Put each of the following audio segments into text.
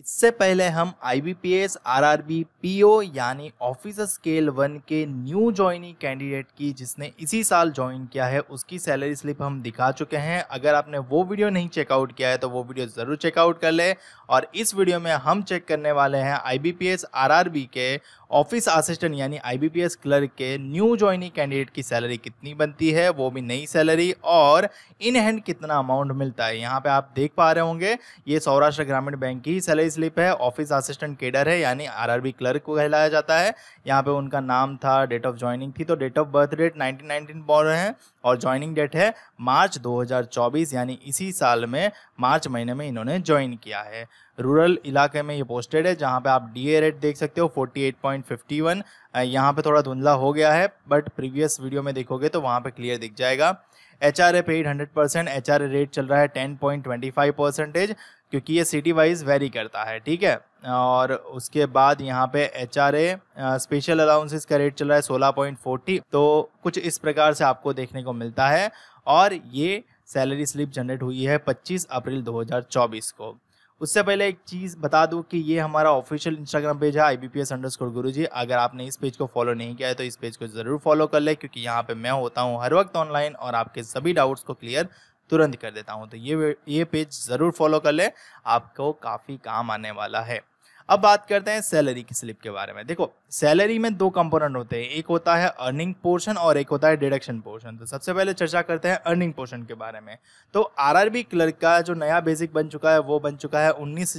इससे पहले हम I B P S R R B P O यानी ऑफिसर स्केल वन के न्यू ज्वाइनिंग कैंडिडेट की जिसने इसी साल ज्वाइन किया है उसकी सैलरी स्लिप हम दिखा चुके हैं अगर आपने वो वीडियो नहीं चेकआउट किया है तो वो वीडियो ज़रूर चेकआउट कर ले और इस वीडियो में हम चेक करने वाले हैं I B P S R R B के ऑफिस असिस्टेंट यानी I B P S clerk के न्यू ज्वाइनिंग कैंडिडेट की सैलरी कितनी बनती है वो भी नई सैलरी और इन हैंड कितना अमाउंट मिलता है यहाँ पे आप देख पा रहे होंगे ये सौराष्ट्र ग्रामीण बैंक की सैलरी पे स्लिप है ऑफिस असिस्टेंट केडर है यानी आरआरबी क्लर्क को कहलाया जाता है यहाँ पे उनका नाम था डेट ऑफ ज्वाइनिंग थी तो डेट ऑफ बर्थ डेट 1919 बोल रहे हैं और ज्वाइनिंग डेट है मार्च 2024 यानी इसी साल में मार्च महीने में इन्होंने ज्वाइन किया है रूरल इलाके में ये पोस्टेड है जहाँ पे आप डी रेट देख सकते हो 48.51 एट पॉइंट यहाँ पर थोड़ा धुंधला हो गया है बट प्रीवियस वीडियो में देखोगे तो वहाँ पे क्लियर दिख जाएगा H R A paid hundred percent H R A rate चल रहा है ten point twenty five percentage क्योंकि ये सिटी वाइज वेरी करता है ठीक है और उसके बाद यहाँ पे H R A special allowances का रेट चल रहा है सोलह पॉइंट फोर्टी तो कुछ इस प्रकार से आपको देखने को मिलता है और ये सैलरी स्लिप जनरेट हुई है 25 अप्रैल 2024 को उससे पहले एक चीज़ बता दूँ कि ये हमारा ऑफिशियल इंस्टाग्राम पेज है I B P S underscore Guru ji अगर आपने इस पेज को फॉलो नहीं किया है तो इस पेज को ज़रूर फॉलो कर ले क्योंकि यहाँ पे मैं होता हूँ हर वक्त ऑनलाइन और आपके सभी डाउट्स को क्लियर तुरंत कर देता हूँ तो ये ये पेज ज़रूर फॉलो कर ले आपको काफ़ी काम आने वाला है अब बात करते हैं सैलरी की स्लिप के बारे में देखो सैलरी में दो कंपोनेंट होते हैं एक होता है अर्निंग पोर्शन और एक होता है डिडक्शन पोर्शन तो सबसे पहले चर्चा करते हैं अर्निंग पोर्शन के बारे में तो आरआरबी क्लर्क का जो नया बेसिक बन चुका है वो बन चुका है उन्नीस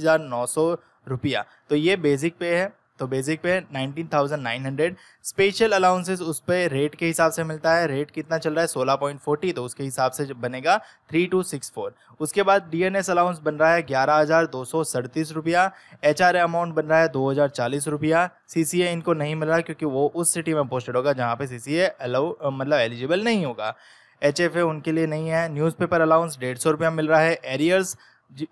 रुपया तो ये बेसिक पे है तो बेसिक पे 19,900 स्पेशल अलाउंसेस उस पर रेट के हिसाब से मिलता है रेट कितना चल रहा है 16.40 तो उसके हिसाब से बनेगा 3264 उसके बाद डीएनएस अलाउंस बन रहा है ग्यारह हज़ार दो सौ सड़तीस रुपया एच अमाउंट बन रहा है दो हज़ार चालीस रुपया सी इनको नहीं मिल रहा क्योंकि वो उस सिटी में पोस्टेड होगा जहाँ पे सी सी अलाउ मतलब एलिजिबल नहीं होगा एच उनके लिए नहीं है न्यूज़पेपर अलाउंस डेढ़ सौ रुपया मिल रहा है एरियर्स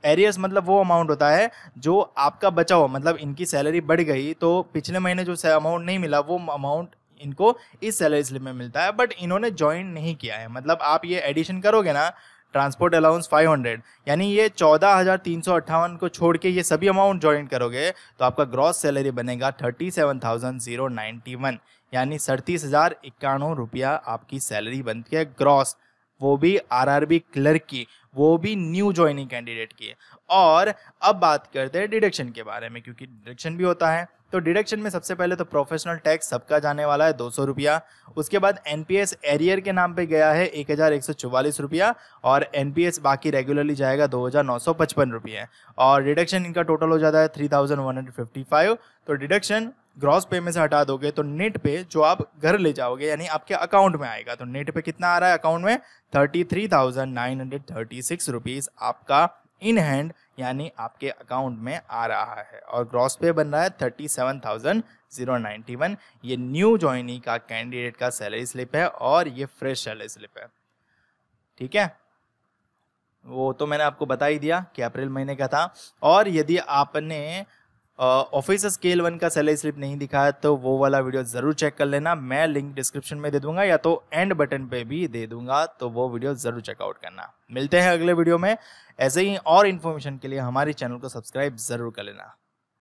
एरियस मतलब वो अमाउंट होता है जो आपका बचा हुआ मतलब इनकी सैलरी बढ़ गई तो पिछले महीने जो अमाउंट नहीं मिला वो अमाउंट इनको इस सैलरी स्लिप में मिलता है बट इन्होंने ज्वाइन नहीं किया है मतलब आप ये एडिशन करोगे ना ट्रांसपोर्ट अलाउंस 500 यानी ये चौदह हज़ार तीन सौ अट्ठावन को छोड़ के ये सभी अमाउंट ज्वाइन करोगे तो आपका ग्रॉस सैलरी बनेगा thirty seven thousand zero ninety one यानी सड़तीस हज़ार इक्यानवे रुपया आपकी सैलरी बनती है ग्रॉस वो भी आरआरबी क्लर्क की वो भी न्यू ज्वाइनिंग कैंडिडेट की और अब बात करते हैं डिडक्शन के बारे में क्योंकि डिडक्शन भी होता है तो डिडक्शन में सबसे पहले तो प्रोफेशनल टैक्स सबका जाने वाला है दो सौ रुपया उसके बाद एनपीएस एरियर के नाम पे गया है एक हज़ार एक सौ चौवालीस रुपया और एनपीएस बाकी रेगुलरली जाएगा दो हज़ार नौ सौ पचपन रुपये और डिडक्शन इनका टोटल हो जाता है three thousand one hundred fifty five तो डिडक्शन ग्रॉस पे में से हटा दोगे तो नेट पे जो आप घर ले जाओगे यानी आपके अकाउंट में आएगा तो नेट पे कितना आ रहा है अकाउंट में thirty three thousand nine hundred thirty six rupees आपका इन हैंड यानी आपके अकाउंट में आ रहा है और ग्रॉस पे बन रहा है thirty seven thousand zero ninety one ये न्यू ज्वाइनिंग का कैंडिडेट का सैलरी स्लिप है और ये फ्रेश सैलरी स्लिप है ठीक है वो तो मैंने आपको बता ही दिया कि अप्रैल महीने का था और यदि आपने ऑफिस स्केल वन का सैलरी स्लिप नहीं दिखाया तो वो वाला वीडियो ज़रूर चेक कर लेना मैं लिंक डिस्क्रिप्शन में दे दूंगा या तो एंड बटन पे भी दे दूंगा तो वो वीडियो ज़रूर चेकआउट करना मिलते हैं अगले वीडियो में ऐसे ही और इन्फॉर्मेशन के लिए हमारे चैनल को सब्सक्राइब ज़रूर कर लेना